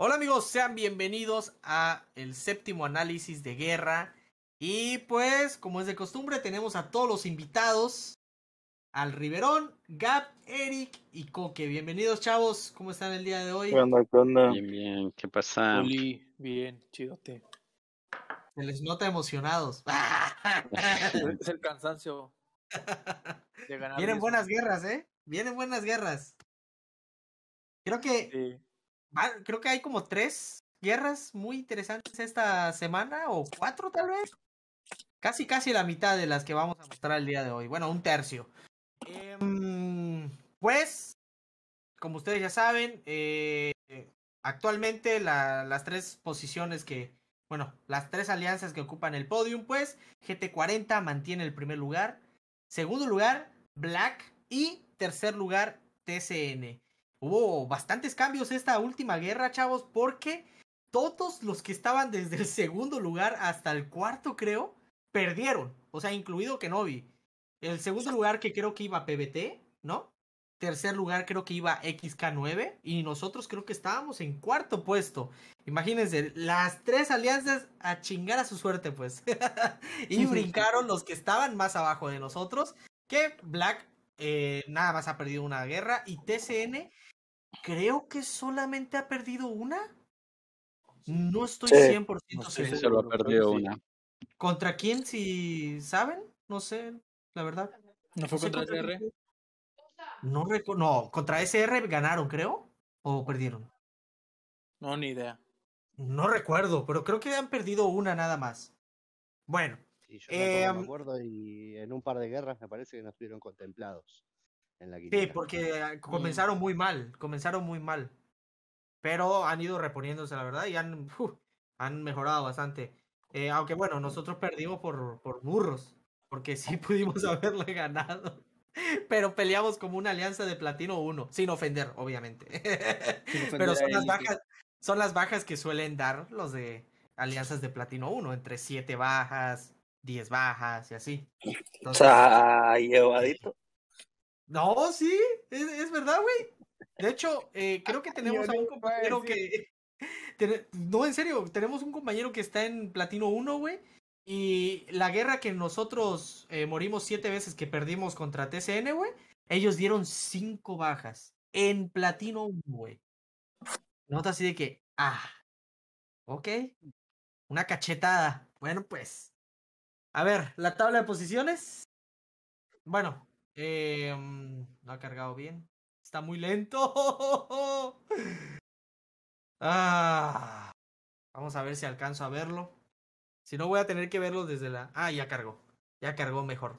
Hola amigos, sean bienvenidos a el séptimo análisis de guerra. Y pues, como es de costumbre, tenemos a todos los invitados. Al Riverón, Gap, Eric y Coque. Bienvenidos, chavos. ¿Cómo están el día de hoy? ¿Qué onda, Bien, bien. ¿Qué pasa? bien, chidote. Se les nota emocionados. es el cansancio Vienen buenas guerras, ¿eh? Vienen buenas guerras. Creo que Ah, creo que hay como tres guerras muy interesantes esta semana, o cuatro tal vez. Casi, casi la mitad de las que vamos a mostrar el día de hoy. Bueno, un tercio. Em, pues, como ustedes ya saben, eh, actualmente la, las tres posiciones que, bueno, las tres alianzas que ocupan el podium, pues GT40 mantiene el primer lugar, segundo lugar Black y tercer lugar TCN hubo bastantes cambios esta última guerra, chavos, porque todos los que estaban desde el segundo lugar hasta el cuarto, creo, perdieron. O sea, incluido Kenobi. El segundo lugar que creo que iba PBT, ¿no? Tercer lugar creo que iba XK9 y nosotros creo que estábamos en cuarto puesto. Imagínense, las tres alianzas a chingar a su suerte pues. y brincaron los que estaban más abajo de nosotros, que Black eh, nada más ha perdido una guerra y TCN creo que solamente ha perdido una. No estoy 100% seguro. una. ¿Contra quién, si saben? No sé, la verdad. ¿No fue contra, SR? No, no, contra SR ganaron, creo. ¿O perdieron? No, ni idea. No recuerdo, pero creo que han perdido una nada más. Bueno. no me em, acuerdo y en un par de guerras me parece que no estuvieron contemplados. Sí, porque ah, comenzaron muy mal, comenzaron muy mal. Pero han ido reponiéndose, la verdad, y han, han mejorado bastante. Eh, aunque bueno, nosotros perdimos por, por burros, porque sí pudimos haberle ganado. Pero peleamos como una alianza de platino 1, sin ofender, obviamente. Pero son las, bajas, son las bajas que suelen dar los de alianzas de platino 1, entre 7 bajas, 10 bajas y así. Entonces, llevadito. No, sí, es, verdad, güey. De hecho, eh, creo que tenemos a un compañero que. No, en serio, tenemos un compañero que está en Platino 1, güey. Y la guerra que nosotros eh, morimos siete veces que perdimos contra TCN, güey. Ellos dieron cinco bajas en Platino 1, güey. Nota así de que, ah, ok. Una cachetada. Bueno, pues. A ver, la tabla de posiciones. Bueno, eh, mm, no ha cargado bien. Está muy lento. ah, vamos a ver si alcanzo a verlo. Si no, voy a tener que verlo desde la... Ah, ya cargó. Ya cargó mejor.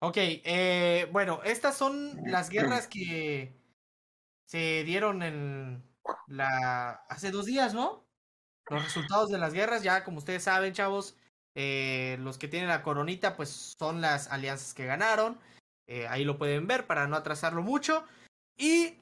Ok, eh, bueno, estas son las guerras que se dieron en la... hace dos días, ¿no? Los resultados de las guerras, ya como ustedes saben, chavos, eh, los que tienen la coronita, pues son las alianzas que ganaron. Eh, ahí lo pueden ver para no atrasarlo mucho. Y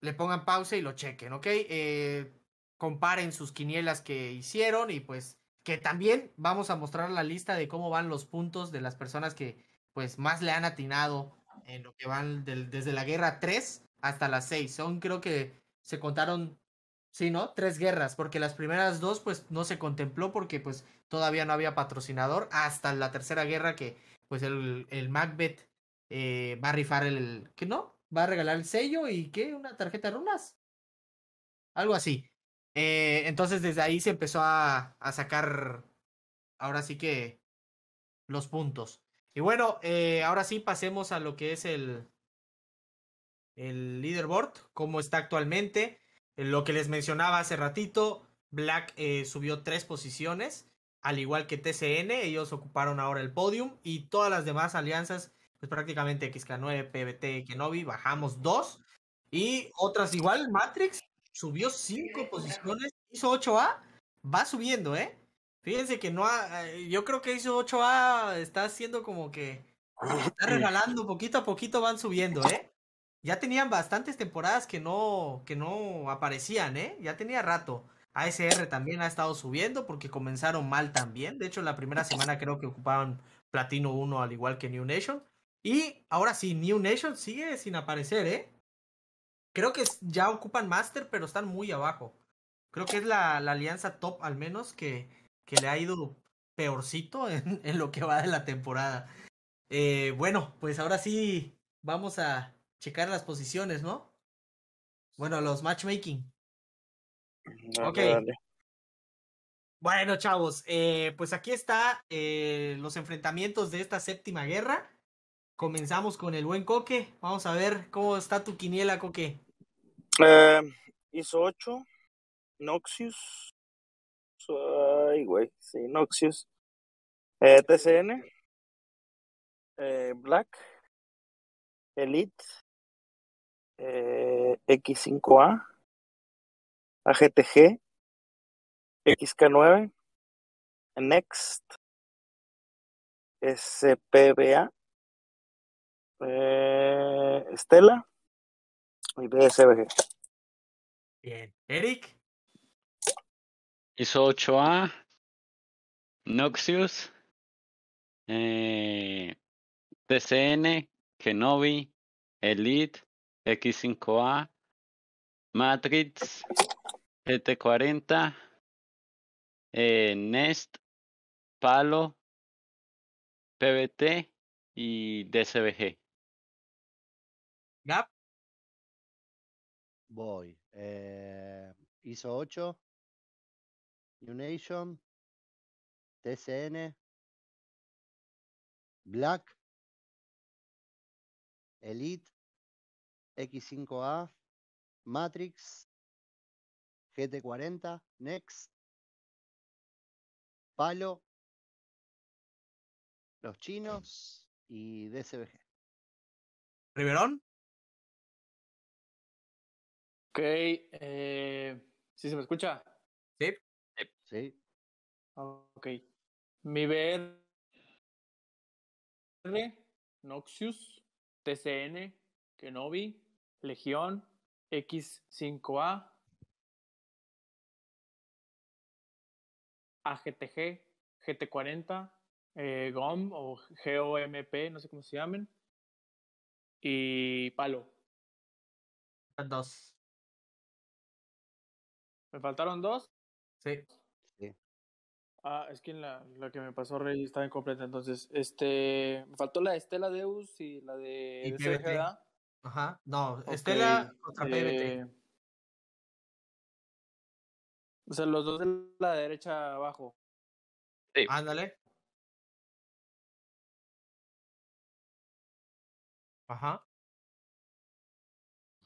le pongan pausa y lo chequen, ¿ok? Eh, comparen sus quinielas que hicieron y pues que también vamos a mostrar la lista de cómo van los puntos de las personas que pues más le han atinado en lo que van desde la guerra 3 hasta la 6. Son creo que se contaron, sí, ¿no? Tres guerras, porque las primeras dos pues no se contempló porque pues todavía no había patrocinador hasta la tercera guerra que pues el Macbeth eh, va a rifar el. ¿Qué no? Va a regalar el sello y ¿qué? ¿Una tarjeta de runas? Algo así. Eh, entonces desde ahí se empezó a, a, sacar. Ahora sí que. Los puntos. Y bueno, eh, ahora sí pasemos a lo que es el. El leaderboard, cómo está actualmente. Lo que les mencionaba hace ratito, Black subió tres posiciones, al igual que TCN, ellos ocuparon ahora el podium y todas las demás alianzas prácticamente XK9, PBT, Kenobi, bajamos dos. Y otras igual, Matrix subió cinco posiciones, hizo 8A, va subiendo, ¿eh? Fíjense que no ha, eh, yo creo que hizo 8A, está haciendo como que está regalando, poquito a poquito van subiendo, ¿eh? Ya tenían bastantes temporadas que no, que no aparecían, ¿eh? Ya tenía rato. ASR también ha estado subiendo porque comenzaron mal también. De hecho, la primera semana creo que ocupaban Platino 1 al igual que New Nation. Y ahora sí, New Nation sigue sin aparecer, ¿eh? Creo que ya ocupan Master, pero están muy abajo. Creo que es la, la alianza top, al menos, que, que le ha ido peorcito en, lo que va de la temporada. Eh, bueno, pues ahora sí vamos a checar las posiciones, ¿no? Bueno, los matchmaking. okay ok. Bueno, chavos, eh, pues aquí está eh, los enfrentamientos de esta séptima guerra comenzamos con el buen Coque. Vamos a ver cómo está tu quiniela, Coque. Eh, hizo 8. Noxius. Ay, güey. Sí, Noxius. Eh, TCN. Eh, Black. Elite. Eh, X5A. AGTG. XK9. Next. SPBA eh, Estela y BSBG. Bien. ¿Eric? Hizo 8A. Noxius. Eh, TCN. Kenobi. Elite. X5A. Matrix. GT40. Eh, Nest. Palo. PBT y DCBG. Gap. Voy. Eh, ISO 8. Unation. TCN. Black. Elite. X5A. Matrix. GT40. Next. Palo. Los chinos y DSBG ¿Riverón? Ok, eh, ¿sí se me escucha? Sí. Sí. Ok. Mi BR, Noxius, TCN, Kenobi, Legión, X5A, AGTG, GT40, GOM o GOMP, no sé cómo se llamen, y Palo. Dos. ¿Me faltaron dos? Sí. Ah, es que la, la, que me pasó Rey estaba incompleta, entonces, este, me faltó la de Estela Deus y la de, y PBT. Ajá, no, Estela contra PBT. Eh, o sea, los dos de la derecha abajo. Sí. Ándale. Ajá.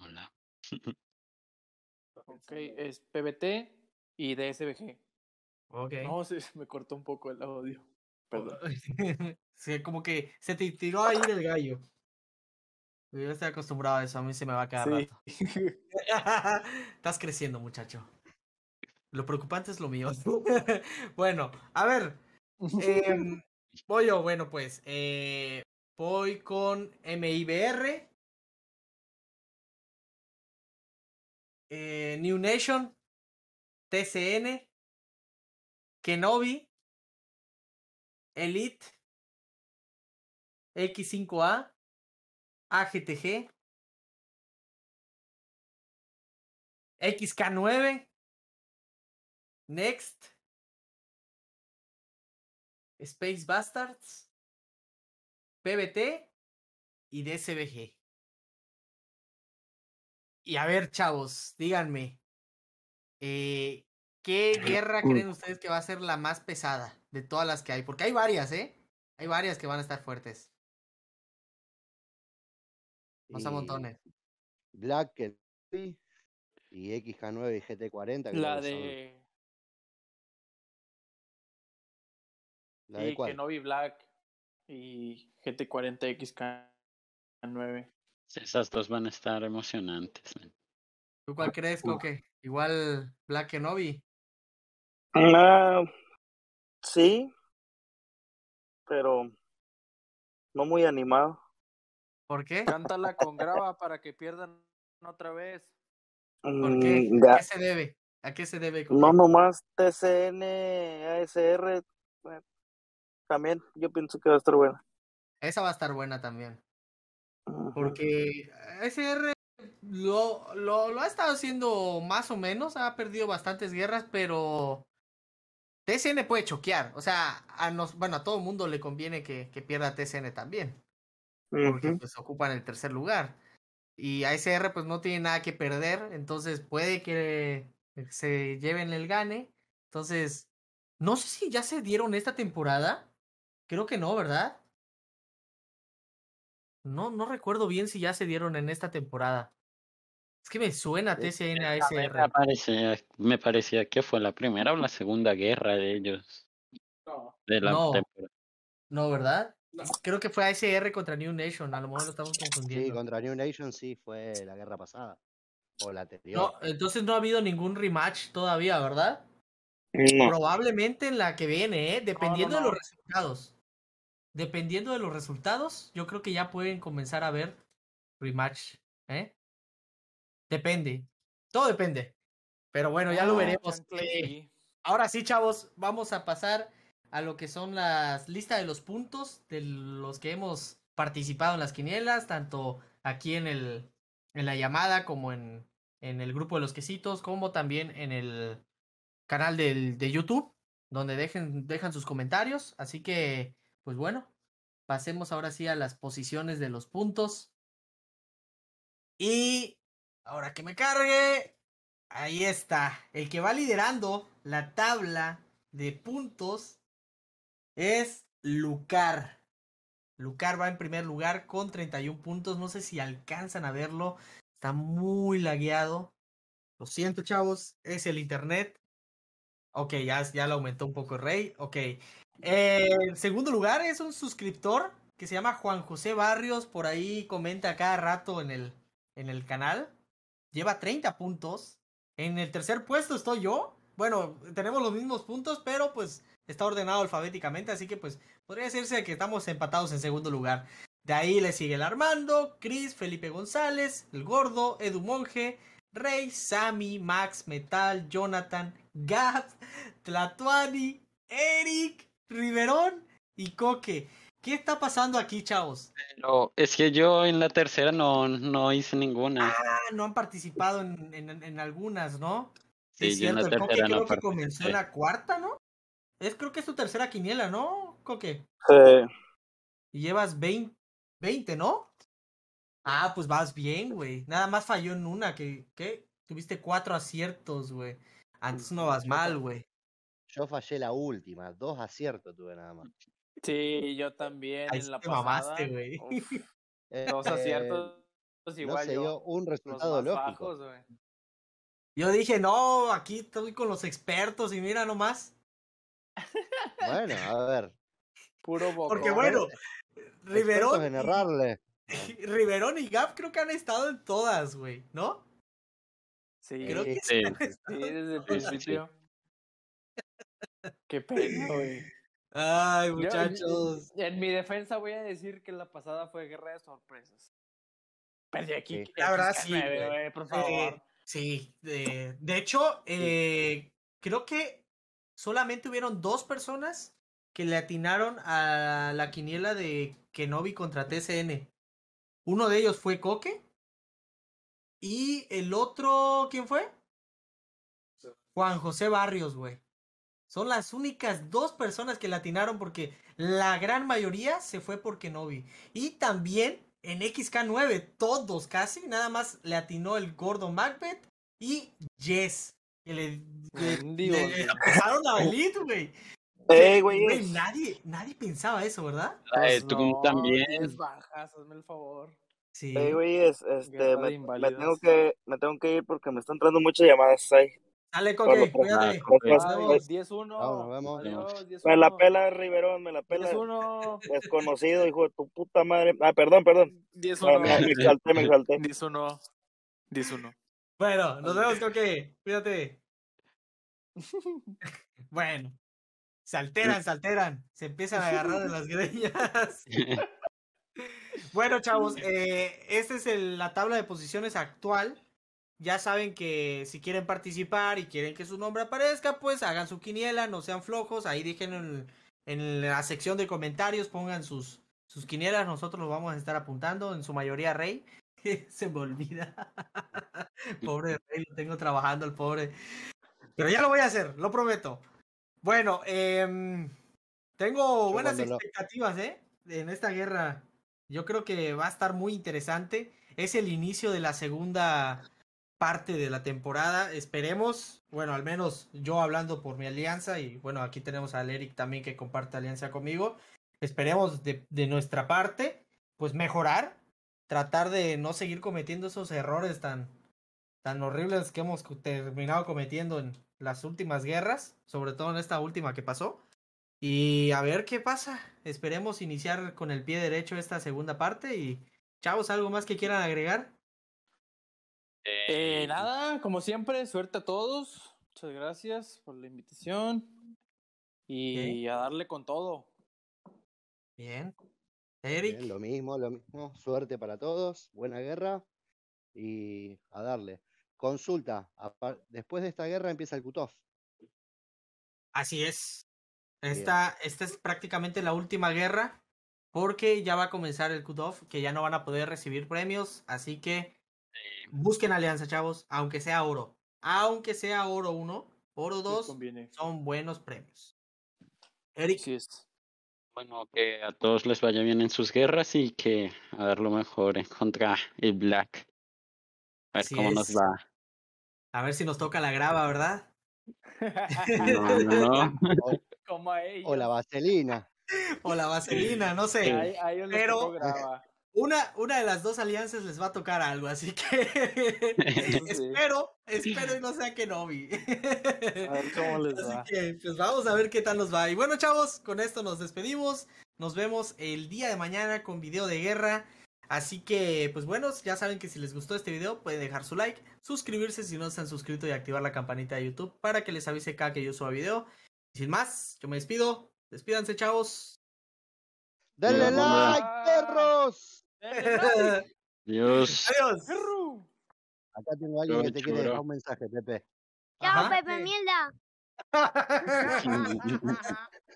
Hola. Ok, es PBT y DSBG. Ok. No, se me cortó un poco el audio. Oh, Perdón. sí, como que se te tiró ahí del gallo. Yo estoy acostumbrado a eso, a mí se me va a quedar rato. Estás creciendo, muchacho. Lo preocupante es lo mío. bueno, a ver. Eh, voy yo, bueno, pues. Eh, voy con MIBR. Eh, New Nation, TCN, Kenobi, Elite, X5A, AGTG, XK9, Next, Space Bastards, PBT y DCBG. Y a ver, chavos, díganme, eh, ¿qué guerra creen ustedes que va a ser la más pesada de todas las que hay? Porque hay varias, ¿eh? Hay varias que van a estar fuertes. Vamos a eh, montones. Black Kenobi, y XK9 y GT40. La de. La de y Kenobi Black y GT40 XK9. Esas dos van a estar emocionantes. ¿Tú cuál crees, Coque? Igual Black Novi? Ah, sí, pero no muy animado. ¿Por qué? Cántala con graba para que pierdan otra vez. ¿Por mm, qué? ¿A qué se debe? ¿A qué se debe? No, nomás TCN, ASR. Eh, también yo pienso que va a estar buena. Esa va a estar buena también. Porque SR lo, lo, lo, ha estado haciendo más o menos, ha perdido bastantes guerras, pero TCN puede choquear. O sea, a nos, bueno, a todo mundo le conviene que, pierda TCN también. Porque se ocupa pues ocupan el tercer lugar. Y ASR pues no tiene nada que perder, entonces puede que se lleven el gane. Entonces, no sé si ya se dieron esta temporada. Creo que no, ¿verdad? No, no recuerdo bien si ya se dieron en esta temporada. Es que me suena TCN a SR. Me parecía, me parecía que fue la primera o la segunda guerra de ellos. No. De la no. no, ¿verdad? Creo que fue ASR contra New Nation, a lo mejor lo estamos confundiendo. Sí, contra New Nation sí fue la guerra pasada. O la anterior. entonces no ha habido ningún rematch todavía, ¿verdad? Probablemente en la que viene, ¿eh? dependiendo de los resultados dependiendo de los resultados, yo creo que ya pueden comenzar a ver rematch. ¿eh? Depende. Todo depende. Pero bueno, ya lo ah, veremos. ahora sí, chavos, vamos a pasar a lo que son las listas de los puntos de los que hemos participado en las quinielas, tanto aquí en el en la llamada como en, en el grupo de los quesitos, como también en el canal de YouTube, donde dejen, dejan sus comentarios. Así que pues bueno, pasemos ahora sí a las posiciones de los puntos. Y ahora que me cargue, ahí está. El que va liderando la tabla de puntos es Lucar. Lucar va en primer lugar con 31 puntos. No sé si alcanzan a verlo. Está muy lagueado. Lo siento, chavos. Es el internet. Ok, ya, ya lo aumentó un poco el Rey. Ok. Eh, en segundo lugar es un suscriptor que se llama Juan José Barrios, por ahí comenta cada rato en el, en el canal. Lleva 30 puntos. En el tercer puesto estoy yo. Bueno, tenemos los mismos puntos, pero pues está ordenado alfabéticamente, así que pues podría decirse que estamos empatados en segundo lugar. De ahí le sigue el Armando, Chris, Felipe González, el Gordo, Edu Monje, Rey, Sammy, Max, Metal, Jonathan, Gab, Tlatuani, Eric, Riverón y Coque. ¿Qué está pasando aquí, chavos? No, es que yo en la tercera no, no hice ninguna. Ah, no han participado en, en, algunas, ¿no? Sí, cierto. la Coque creo que comenzó en la cuarta, ¿no? Es creo que es tu tercera quiniela, ¿no, Coque? Sí. Y llevas 20, 20 ¿no? Ah, pues vas bien, güey. Nada más falló en una, que, ¿qué? Tuviste cuatro aciertos, güey. Antes no vas mal, güey. Yo fallé la última, dos aciertos tuve nada más. Sí, yo eh, también en la Mamaste, este, dos aciertos igual. No yo, un resultado lógico. yo dije, no, aquí estoy con los expertos y mira nomás. Bueno, a ver. Puro Porque bueno, Riverón. Riberón Riverón y Gap creo que han estado en todas, güey, ¿no? Sí, creo que sí, sí desde el principio. Qué pena, güey. Ay, muchachos. en mi defensa voy a decir que la pasada fue guerra de sorpresas. Perdí aquí. Sí, la sí. por eh, favor. sí. de hecho, eh, creo que solamente hubieron dos personas que le atinaron a la quiniela de Kenobi contra TCN. Uno de ellos fue Coque. Y el otro, ¿quién fue? Juan José Barrios, güey. Son las únicas dos personas que latinaron porque la gran mayoría se fue porque no vi Y también en XK9, todos casi, nada más le atinó el gordo Macbeth y Jess. Que le, dejaron le, a güey. güey, nadie, pensaba eso, ¿verdad? Pues tú también. Bajas, hazme el favor. Sí. güey, es, este, me, tengo que, me tengo que ir porque me están entrando muchas llamadas ahí. Dale, Coque, cuídate. 10-1. Me la pela Riverón, me la pela. Desconocido, hijo de tu puta madre. Ah, perdón, perdón. 10-1. Me salté, me salté. Bueno, nos vemos, Coque. Cuídate. Bueno. Se alteran, se alteran. Se empiezan a agarrar las greñas Bueno, chavos, eh, esta es la tabla de posiciones actual ya saben que si quieren participar y quieren que su nombre aparezca, pues hagan su quiniela, no sean flojos. Ahí dejen en, la sección de comentarios, pongan sus, sus quinielas, nosotros los vamos a estar apuntando, en su mayoría Rey. Se me olvida. pobre Rey, lo tengo trabajando el pobre. Pero ya lo voy a hacer, lo prometo. Bueno, em, tengo buenas expectativas, ¿eh? En esta guerra. Yo creo que va a estar muy interesante. Es el inicio de la segunda parte de la temporada. Esperemos, bueno, al menos yo hablando por mi alianza y bueno, aquí tenemos al Eric también que comparte alianza conmigo. Esperemos de, de nuestra parte, pues mejorar, tratar de no seguir cometiendo esos errores tan, tan horribles que hemos terminado cometiendo en las últimas guerras, sobre todo en esta última que pasó. Y a ver qué pasa. Esperemos iniciar con el pie derecho esta segunda parte y chavos, ¿algo más que quieran agregar? Eh, eh, nada, como siempre, suerte a todos. Muchas gracias por la invitación. Y a darle con todo. Bien. Eric. lo mismo, lo mismo. Suerte para todos. Buena guerra. Y a darle. Consulta. Después de esta guerra empieza el cutoff Así es. Esta, esta es prácticamente la última guerra. Porque ya va a comenzar el cutoff que ya no van a poder recibir premios. Así que Busquen alianza, chavos, aunque sea oro. Aunque sea oro uno oro dos, son buenos premios. Eric. Bueno, que a todos les vaya bien en sus guerras y que a ver lo mejor en contra el Black. A ver cómo nos va. A ver si nos toca la grava, ¿verdad? No, no, O, la vaselina. O la vaselina, no sé. pero, una, una de las dos alianzas les va a tocar algo, así que espero, espero y no sea vi. A ver cómo les así que pues vamos a ver qué tal nos va. Y bueno, chavos, con esto nos despedimos. Nos vemos el día de mañana con video de guerra. Así que, pues bueno, ya saben que si les gustó este video pueden dejar su like, suscribirse si no están suscritos y activar la campanita de YouTube para que les avise cada que yo suba video. Y sin más, yo me despido. Despídanse, chavos. ¡Dale like, perros. Dios. Adiós. Acá tengo a alguien que te quiere dejar un mensaje, Pepe. Chao, Pepe Mielda.